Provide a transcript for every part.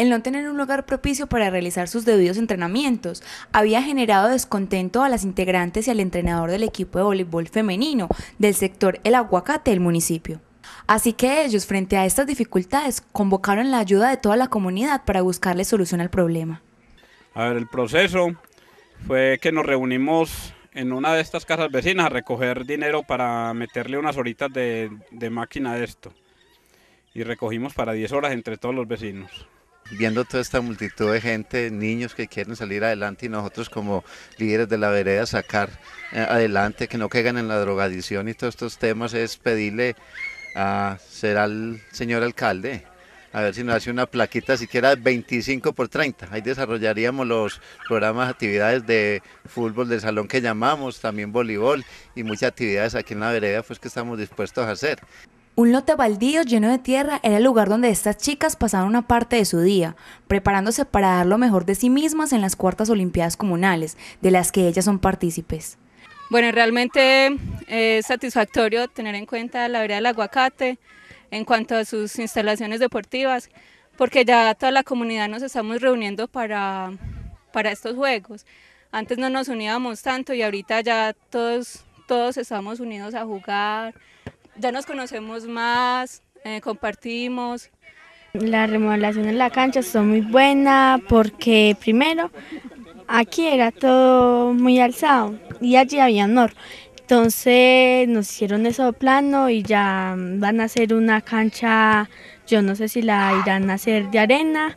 el no tener un lugar propicio para realizar sus debidos entrenamientos había generado descontento a las integrantes y al entrenador del equipo de voleibol femenino del sector El Aguacate del municipio. Así que ellos, frente a estas dificultades, convocaron la ayuda de toda la comunidad para buscarle solución al problema. A ver, el proceso fue que nos reunimos en una de estas casas vecinas a recoger dinero para meterle unas horitas de, de máquina a esto. Y recogimos para 10 horas entre todos los vecinos viendo toda esta multitud de gente, niños que quieren salir adelante y nosotros como líderes de la vereda sacar eh, adelante, que no caigan en la drogadicción y todos estos temas, es pedirle a ser al señor alcalde. A ver si nos hace una plaquita siquiera 25 por 30. Ahí desarrollaríamos los programas, actividades de fútbol del salón que llamamos, también voleibol y muchas actividades aquí en la vereda pues que estamos dispuestos a hacer. Un lote baldío lleno de tierra era el lugar donde estas chicas pasaban una parte de su día, preparándose para dar lo mejor de sí mismas en las cuartas Olimpiadas Comunales, de las que ellas son partícipes. Bueno, realmente es eh, satisfactorio tener en cuenta la vereda del aguacate en cuanto a sus instalaciones deportivas, porque ya toda la comunidad nos estamos reuniendo para, para estos juegos. Antes no nos uníamos tanto y ahorita ya todos, todos estamos unidos a jugar, ya nos conocemos más, eh, compartimos. La remodelación en la cancha son muy buena porque primero aquí era todo muy alzado y allí había honor. Entonces nos hicieron eso plano y ya van a hacer una cancha, yo no sé si la irán a hacer de arena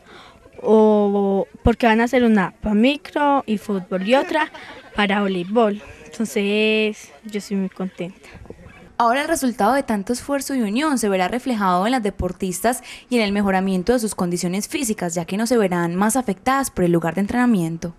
o porque van a hacer una para micro y fútbol y otra para voleibol. Entonces yo estoy muy contenta. Ahora el resultado de tanto esfuerzo y unión se verá reflejado en las deportistas y en el mejoramiento de sus condiciones físicas, ya que no se verán más afectadas por el lugar de entrenamiento.